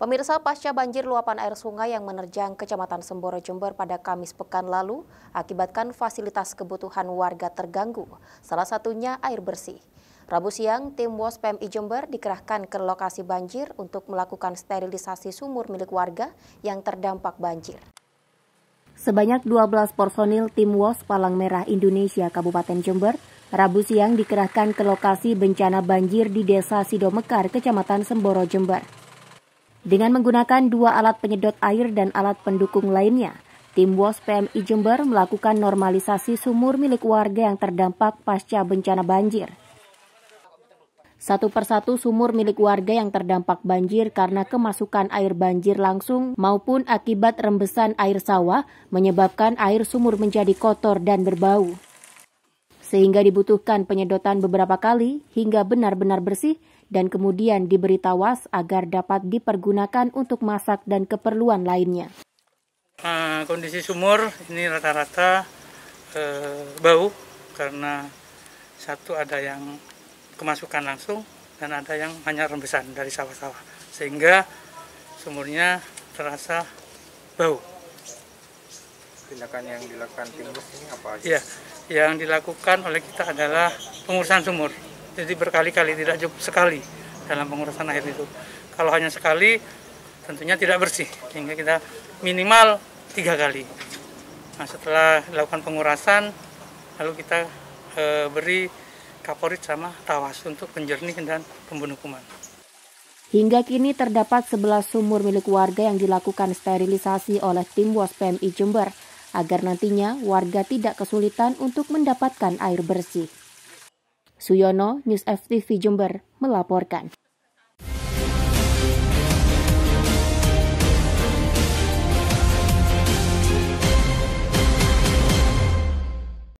Pemirsa pasca banjir luapan air sungai yang menerjang Kecamatan Semboro Jember pada Kamis pekan lalu akibatkan fasilitas kebutuhan warga terganggu, salah satunya air bersih. Rabu siang, tim WOS PMI Jember dikerahkan ke lokasi banjir untuk melakukan sterilisasi sumur milik warga yang terdampak banjir. Sebanyak 12 personil tim WOS Palang Merah Indonesia Kabupaten Jember Rabu siang dikerahkan ke lokasi bencana banjir di Desa Sidomekar, Kecamatan Semboro, Jember. Dengan menggunakan dua alat penyedot air dan alat pendukung lainnya, tim WOS PMI Jember melakukan normalisasi sumur milik warga yang terdampak pasca bencana banjir. Satu persatu sumur milik warga yang terdampak banjir karena kemasukan air banjir langsung maupun akibat rembesan air sawah menyebabkan air sumur menjadi kotor dan berbau sehingga dibutuhkan penyedotan beberapa kali hingga benar-benar bersih dan kemudian diberi tawas agar dapat dipergunakan untuk masak dan keperluan lainnya. Ah, kondisi sumur ini rata-rata uh, bau karena satu ada yang kemasukan langsung dan ada yang hanya rembesan dari sawah-sawah sehingga sumurnya terasa bau tindakan yang dilakukan Timluk ini apa aja? Ya, yang dilakukan oleh kita adalah pengurusan sumur. Jadi berkali-kali tidak cukup sekali dalam pengurusan air itu. Kalau hanya sekali, tentunya tidak bersih. Sehingga kita minimal tiga kali. Nah, setelah dilakukan pengurasan, lalu kita e, beri kaporit sama tawas untuk penjernih dan pembunuh kuman. Hingga kini terdapat 11 sumur milik warga yang dilakukan sterilisasi oleh tim Waspem I Jember agar nantinya warga tidak kesulitan untuk mendapatkan air bersih. Suyono, News FTV Jember, melaporkan.